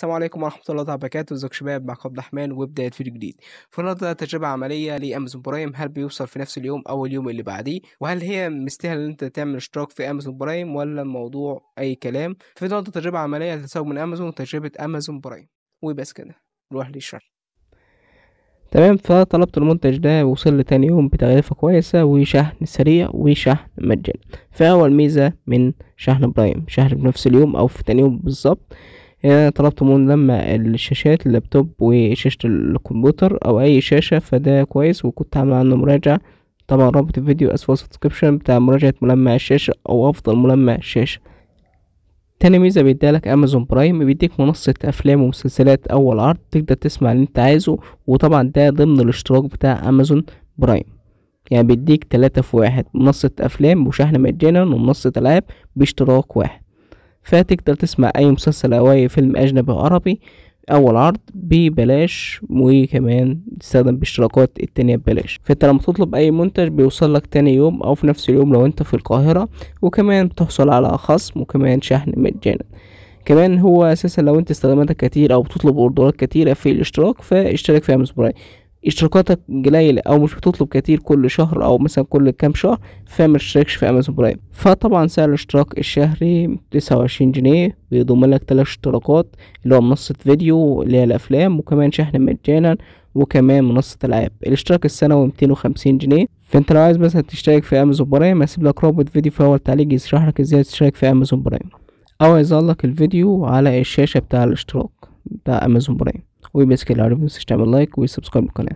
السلام عليكم ورحمة الله وبركاته ازيكم شباب معكم عبد الرحمن وبداية فيديو جديد في النهارده تجربة عملية لأمازون برايم هل بيوصل في نفس اليوم أو اليوم اللي بعديه وهل هي مستاهلة إن أنت تعمل اشتراك في أمازون برايم ولا الموضوع أي كلام في النهارده تجربة عملية هتتسوق من أمازون تجربة أمازون برايم وبس كده نروح للشرح تمام فطلبت المنتج ده وصل لي تاني يوم بتغلفة كويسة وشحن سريع وشحن مجاني فأول ميزة من شحن برايم شحن بنفس اليوم أو في تاني يوم بالظبط يعني انا طلبت من لما الشاشات اللابتوب وشاشة الكمبيوتر او اي شاشة فده كويس وكنت عامل عنه مراجعة طبعا رابط الفيديو اسفل السبسكريبشن بتاع مراجعة ملمع الشاشة او افضل ملمع الشاشة تاني ميزة بيديلك امازون برايم بيديك منصة افلام ومسلسلات اول عرض تقدر تسمع اللي انت عايزه وطبعا ده ضمن الاشتراك بتاع امازون برايم يعني بيديك تلاتة في واحد منصة افلام وشحن مجانا ومنصة العاب باشتراك واحد فتقدر تسمع أي مسلسل أو أي فيلم أجنبي أو عربي أول عرض ببلاش وكمان تستخدم باشتراكات التانية ببلاش فأنت لما تطلب أي منتج بيوصل لك تاني يوم أو في نفس اليوم لو أنت في القاهرة وكمان بتحصل على خصم وكمان شحن مجانا كمان هو اساسا لو انت استخدمتها كتير او بتطلب اوردرات كتيره في الاشتراك فاشترك في امازون برايم اشتراكاتك قليلة او مش بتطلب كتير كل شهر او مثلا كل كام شهر فما تشتركش في امازون برايم فطبعا سعر الاشتراك الشهري تسعة وعشرين جنيه بيضم لك تلات اشتراكات اللي هو منصة فيديو اللي هي الافلام وكمان شحن مجانا وكمان منصة العاب الاشتراك السنوي ميتين وخمسين جنيه فانت لو عايز مثلا تشترك في امازون برايم هسيب لك رابط فيديو في اول تعليق يشرح لك ازاي تشترك في امازون برايم او يظهر لك الفيديو على الشاشة بتاع الاشتراك بتاع امازون برايم ওই ম্যাচ খেলে আরবি সিস্টেম লাইক ওই সাবস্ক্রাইব করে